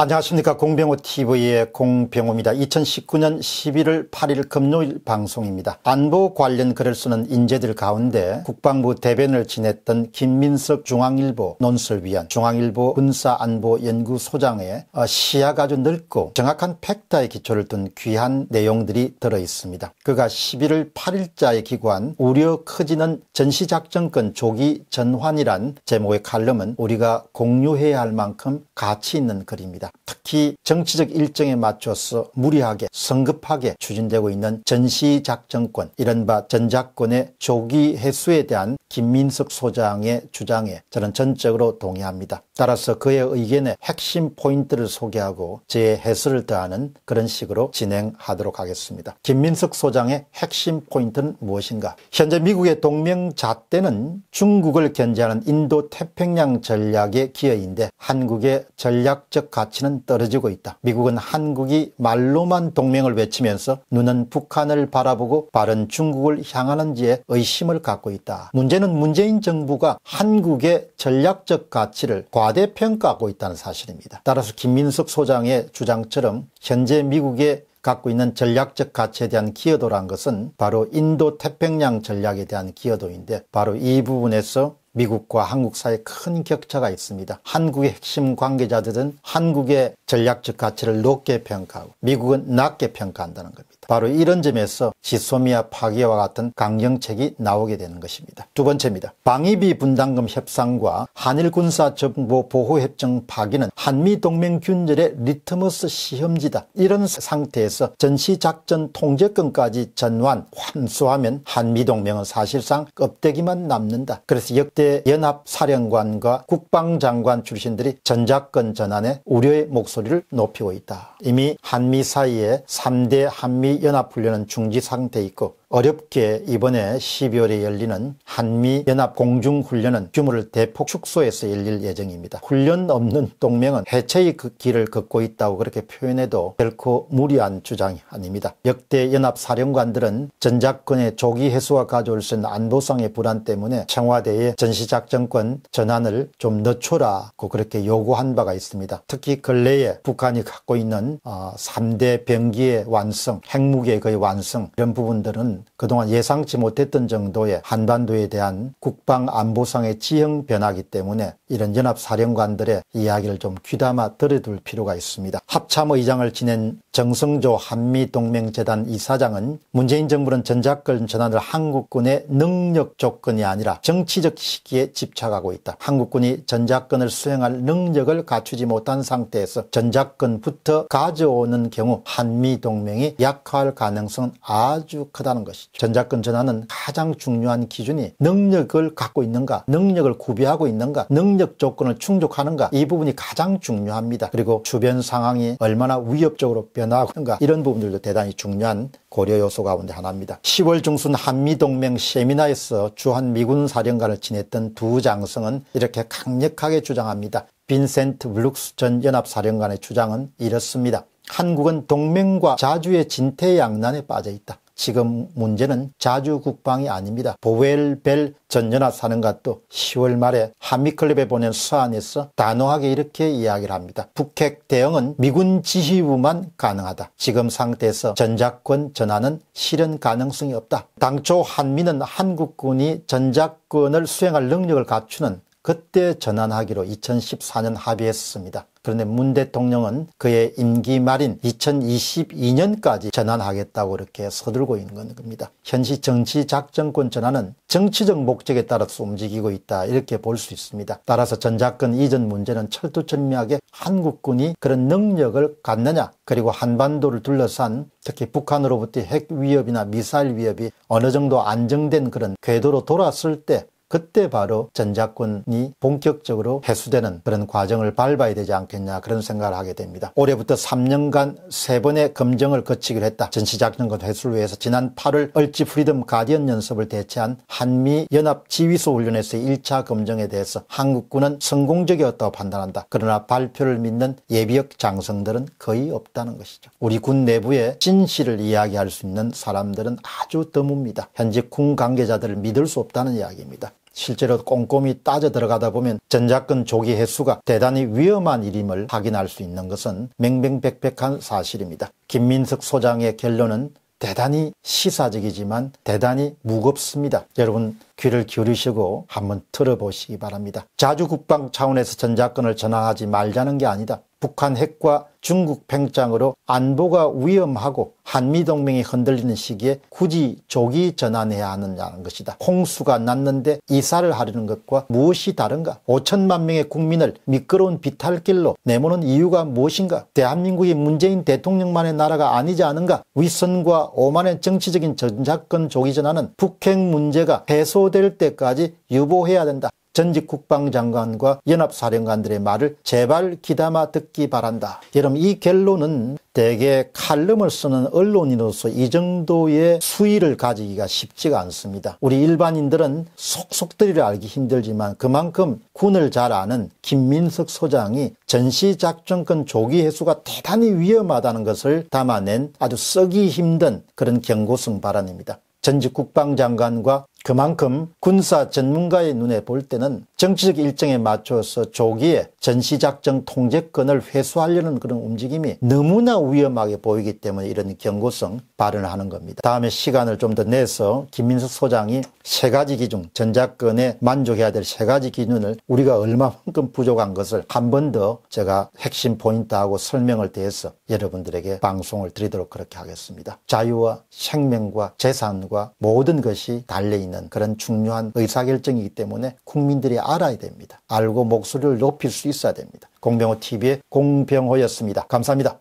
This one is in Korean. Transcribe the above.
안녕하십니까 공병호 TV의 공병호입니다. 2019년 11월 8일 금요일 방송입니다. 안보 관련 글을 쓰는 인재들 가운데 국방부 대변을 지냈던 김민석 중앙일보 논설위원, 중앙일보 군사안보연구소장의 어, 시야가 아주 넓고 정확한 팩트의 기초를 둔 귀한 내용들이 들어 있습니다. 그가 11월 8일자에 기고한 우려 커지는 전시작전권 조기 전환이란 제목의 칼럼은 우리가 공유해야 할 만큼 가치 있는 글입니다. 있니다 특히 정치적 일정에 맞춰서 무리하게 성급하게 추진되고 있는 전시작전권 이른바 전작권의 조기 해수에 대한 김민석 소장의 주장에 저는 전적으로 동의합니다. 따라서 그의 의견의 핵심 포인트를 소개하고 제 해설을 더하는 그런 식으로 진행하도록 하겠습니다. 김민석 소장의 핵심 포인트는 무엇인가? 현재 미국의 동맹 잣대는 중국을 견제하는 인도 태평양 전략의 기여인데 한국의 전략적 가치 가치는 떨어지고 있다. 미국은 한국이 말로만 동맹을 외치면서 눈은 북한을 바라보고 발은 중국을 향하는지에 의심을 갖고 있다. 문제는 문재인 정부가 한국의 전략적 가치를 과대평가하고 있다는 사실입니다. 따라서 김민석 소장의 주장처럼 현재 미국의 갖고 있는 전략적 가치에 대한 기여도란 것은 바로 인도 태평양 전략에 대한 기여도인데 바로 이 부분에서 미국과 한국 사이 큰 격차가 있습니다. 한국의 핵심 관계자들은 한국의 전략적 가치를 높게 평가하고 미국은 낮게 평가한다는 겁니다. 바로 이런 점에서 지소미아 파괴와 같은 강경책이 나오게 되는 것입니다. 두 번째입니다. 방위비 분담금 협상과 한일 군사 정보 보호 협정 파기는 한미 동맹 균열의 리트머스 시험지다. 이런 상태에서 전시 작전 통제권까지 전환 환수하면 한미 동맹은 사실상 껍데기만 남는다. 그래서 역대 연합사령관과 국방장관 출신들이 전작권 전환에 우려의 목소리를 높이고 있다. 이미 한미 사이에 3대 한미연합훈련은 중지 상태 있고 어렵게 이번에 12월에 열리는 한미연합공중훈련은 규모를 대폭 축소해서 열릴 예정입니다. 훈련 없는 동맹은 해체의 그 길을 걷고 있다고 그렇게 표현해도 결코 무리한 주장이 아닙니다. 역대 연합사령관들은 전작권의 조기 해소와 가져올 수 있는 안보상의 불안 때문에 청와대의 전시작전권 전환을 좀 늦춰라고 그렇게 요구한 바가 있습니다. 특히 근래에 북한이 갖고 있는 3대 어, 병기의 완성, 핵무기의 거의 완성 이런 부분들은 그동안 예상치 못했던 정도의 한반도에 대한 국방안보상의 지형 변화기 때문에 이런 연합사령관들의 이야기를 좀 귀담아 들여둘 필요가 있습니다. 합참의장을 지낸 정성조 한미동맹재단 이사장은 문재인 정부는 전작권 전환을 한국군의 능력 조건이 아니라 정치적 시기에 집착하고 있다. 한국군이 전작권을 수행할 능력을 갖추지 못한 상태에서 전작권부터 가져오는 경우 한미동맹이 약화할 가능성은 아주 크다는 것입니다. 것이죠. 전작권 전환은 가장 중요한 기준이 능력을 갖고 있는가 능력을 구비하고 있는가 능력 조건을 충족하는가 이 부분이 가장 중요합니다. 그리고 주변 상황이 얼마나 위협적으로 변화하고 있는가 이런 부분들도 대단히 중요한 고려 요소 가운데 하나입니다. 10월 중순 한미동맹 세미나에서 주한미군 사령관을 지냈던 두 장성은 이렇게 강력하게 주장합니다. 빈센트 블룩스 전 연합사령관의 주장은 이렇습니다. 한국은 동맹과 자주의 진퇴양난에 빠져 있다. 지금 문제는 자주 국방이 아닙니다. 보웰 벨전 연합 사령관도 10월 말에 한미클럽에 보낸 수안에서 단호하게 이렇게 이야기를 합니다. 북핵 대응은 미군 지휘부만 가능하다. 지금 상태에서 전작권 전환은 실현 가능성이 없다. 당초 한미는 한국군이 전작권을 수행할 능력을 갖추는 그때 전환하기로 2014년 합의했습니다. 그런데 문 대통령은 그의 임기 말인 2022년까지 전환하겠다고 이렇게 서둘고 있는 겁니다. 현시 정치 작전권 전환은 정치적 목적에 따라서 움직이고 있다 이렇게 볼 수 있습니다. 따라서 전작권 이전 문제는 철두철미하게 한국군이 그런 능력을 갖느냐 그리고 한반도를 둘러싼 특히 북한으로부터 핵 위협이나 미사일 위협이 어느 정도 안정된 그런 궤도로 돌았을 때 그때 바로 전작권이 본격적으로 해수되는 그런 과정을 밟아야 되지 않겠냐 그런 생각을 하게 됩니다. 올해부터 3년간 3번의 검증을 거치기로 했다. 전시작전권 해수를 위해서 지난 8월 얼지 프리덤 가디언 연습을 대체한 한미연합지휘소 훈련에서의 1차 검증에 대해서 한국군은 성공적이었다고 판단한다. 그러나 발표를 믿는 예비역 장성들은 거의 없다는 것이죠. 우리 군 내부의 진실을 이야기할 수 있는 사람들은 아주 드뭅니다. 현재 군 관계자들을 믿을 수 없다는 이야기입니다. 실제로 꼼꼼히 따져 들어가다 보면 전작권 조기 해수가 대단히 위험한 일임을 확인할 수 있는 것은 맹맹백백한 사실입니다. 김민석 소장의 결론은 대단히 시사적이지만 대단히 무겁습니다. 여러분 귀를 기울이시고 한번 들어보시기 바랍니다. 자주 국방 차원에서 전작권을 전환하지 말자는 게 아니다. 북한 핵과 중국 팽창으로 안보가 위험하고 한미동맹이 흔들리는 시기에 굳이 조기 전환해야 하느냐는 것이다. 홍수가 났는데 이사를 하려는 것과 무엇이 다른가? 5천만 명의 국민을 미끄러운 비탈길로 내모는 이유가 무엇인가? 대한민국이 문재인 대통령만의 나라가 아니지 않은가? 위선과 오만의 정치적인 전작권 조기 전환은 북핵 문제가 해소 발효될 때까지 유보해야 된다. 전직 국방장관과 연합사령관들의 말을 제발 귀담아 듣기 바란다. 여러분 이 결론은 대개 칼럼을 쓰는 언론인으로서 이 정도의 수위를 가지기가 쉽지가 않습니다. 우리 일반인들은 속속들이를 알기 힘들지만 그만큼 군을 잘 아는 김민석 소장이 전시작전권 조기 해수가 대단히 위험하다는 것을 담아낸 아주 쓰기 힘든 그런 경고성 발언입니다. 전직 국방장관과 그만큼 군사 전문가의 눈에 볼 때는 정치적 일정에 맞춰서 조기에 전시작전 통제권을 회수하려는 그런 움직임이 너무나 위험하게 보이기 때문에 이런 경고성 발언을 하는 겁니다. 다음에 시간을 좀 더 내서 김민석 소장이 세 가지 기준, 전작권에 만족해야 될 세 가지 기준을 우리가 얼마만큼 부족한 것을 한 번 더 제가 핵심 포인트하고 설명을 대해서 여러분들에게 방송을 드리도록 그렇게 하겠습니다. 자유와 생명과 재산과 모든 것이 달려있는 있는 그런 중요한 의사결정이기 때문에 국민들이 알아야 됩니다. 알고 목소리를 높일 수 있어야 됩니다. 공병호 TV의 공병호였습니다. 감사합니다.